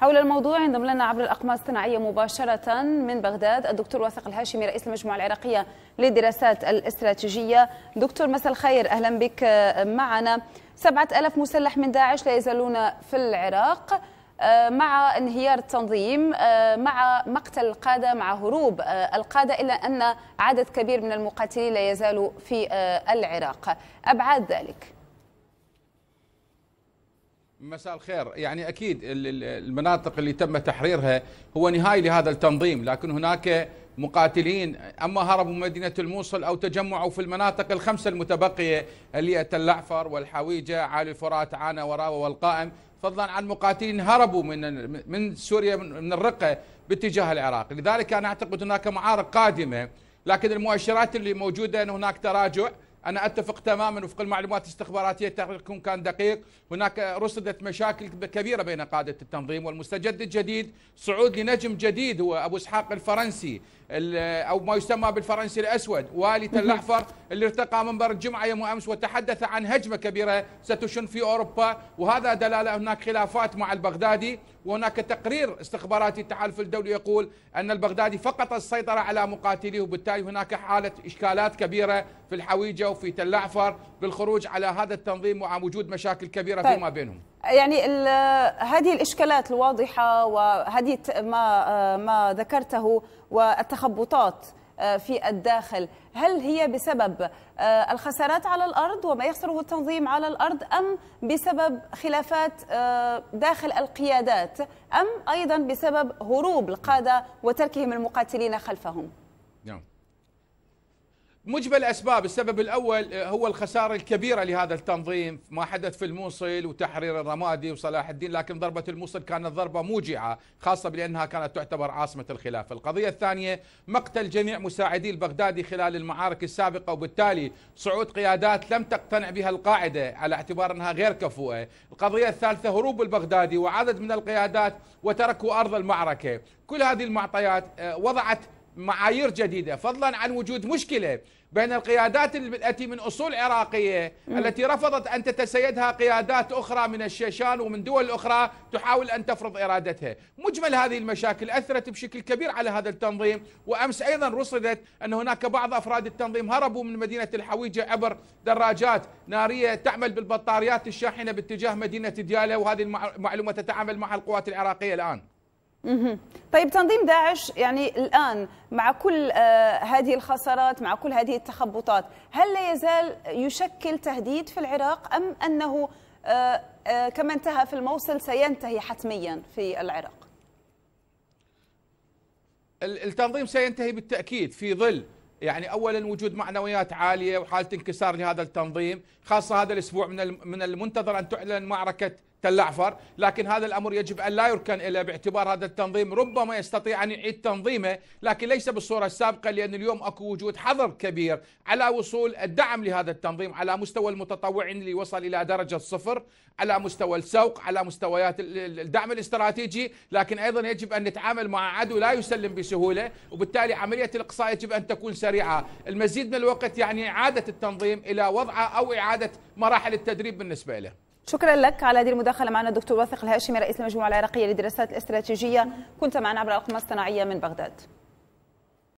حول الموضوع ينضم لنا عبر الأقمار الصناعية مباشرة من بغداد الدكتور واثق الهاشمي رئيس المجموعة العراقية للدراسات الاستراتيجية دكتور مساء الخير أهلا بك آه، معنا سبعة ألاف مسلح من داعش لا يزالون في العراق آه، مع انهيار التنظيم آه، مع مقتل القادة مع هروب القادة إلا أن عدد كبير من المقاتلين لا يزالوا في العراق أبعاد ذلك مساء الخير يعني اكيد المناطق اللي تم تحريرها هو نهايه لهذا التنظيم لكن هناك مقاتلين اما هربوا من مدينه الموصل او تجمعوا في المناطق الخمسه المتبقيه اللي هي تلعفر والحويجه عالي الفرات عانا وراوه والقائم فضلا عن مقاتلين هربوا من من سوريا من الرقه باتجاه العراق لذلك انا اعتقد هناك معارك قادمه لكن المؤشرات اللي موجوده ان هناك تراجع أنا أتفق تماما وفق المعلومات الاستخباراتية تحقيقكم كان دقيق هناك رصدت مشاكل كبيرة بين قادة التنظيم والمستجد الجديد صعود لنجم جديد هو أبو إسحاق الفرنسي أو ما يسمى بالفرنسي الأسود والي تل الأحفر اللي ارتقى منبر الجمعة يوم أمس وتحدث عن هجمة كبيرة ستشن في أوروبا وهذا دلالة هناك خلافات مع البغدادي وهناك تقرير استخباراتي التحالف الدولي يقول أن البغدادي فقط السيطرة على مقاتليه وبالتالي هناك حالة إشكالات كبيرة في الحويجة وفي تلعفر بالخروج على هذا التنظيم مع وجود مشاكل كبيرة طيب. فيما بينهم يعني هذه الإشكالات الواضحة وهذه ما, آه، ما ذكرته والتخبطات آه، في الداخل هل هي بسبب آه، الخسارات على الأرض وما يخسره التنظيم على الأرض أم بسبب خلافات آه، داخل القيادات أم أيضا بسبب هروب القادة وتركهم المقاتلين خلفهم مجمل الاسباب، السبب الاول آه، هو الخساره الكبيره لهذا التنظيم، ما حدث في الموصل وتحرير الرمادي وصلاح الدين، لكن ضربه الموصل كانت ضربه موجعه، خاصه بانها كانت تعتبر عاصمه الخلافه، القضيه الثانيه مقتل جميع مساعدي البغدادي خلال المعارك السابقه وبالتالي صعود قيادات لم تقتنع بها القاعده على اعتبار انها غير كفؤه، القضيه الثالثه هروب البغدادي وعدد من القيادات وتركوا ارض المعركه، كل هذه المعطيات آه، وضعت معايير جديدة فضلا عن وجود مشكلة بين القيادات التي من أصول عراقية م. التي رفضت أن تتسيدها قيادات أخرى من الشيشان ومن دول أخرى تحاول أن تفرض إرادتها مجمل هذه المشاكل أثرت بشكل كبير على هذا التنظيم وأمس أيضا رصدت أن هناك بعض أفراد التنظيم هربوا من مدينة الحويجة عبر دراجات نارية تعمل بالبطاريات الشاحنة باتجاه مدينة دياله وهذه المعلومة تتعامل معها القوات العراقية الآن طيب تنظيم داعش يعني الان مع كل آه، هذه الخسارات مع كل هذه التخبطات هل لا يزال يشكل تهديد في العراق ام انه آه، آه، كما انتهى في الموصل سينتهي حتميا في العراق التنظيم سينتهي بالتاكيد في ظل يعني اولا وجود معنويات عاليه وحاله انكسار لهذا التنظيم خاصه هذا الاسبوع من من المنتظر ان تعلن معركه تل لكن هذا الامر يجب ان لا يركن إلى باعتبار هذا التنظيم ربما يستطيع ان يعيد تنظيمه، لكن ليس بالصوره السابقه لان اليوم اكو وجود حظر كبير على وصول الدعم لهذا التنظيم على مستوى المتطوعين اللي وصل الى درجه صفر، على مستوى السوق، على مستويات الدعم الاستراتيجي، لكن ايضا يجب ان نتعامل مع عدو لا يسلم بسهوله، وبالتالي عمليه الاقصاء يجب ان تكون سريعه، المزيد من الوقت يعني اعاده التنظيم الى وضعه او اعاده مراحل التدريب بالنسبه له. شكرا لك على هذه المداخله معنا الدكتور واثق الهاشمي رئيس المجموعه العراقيه للدراسات الاستراتيجيه كنت معنا عبر الاقمار الصناعيه من بغداد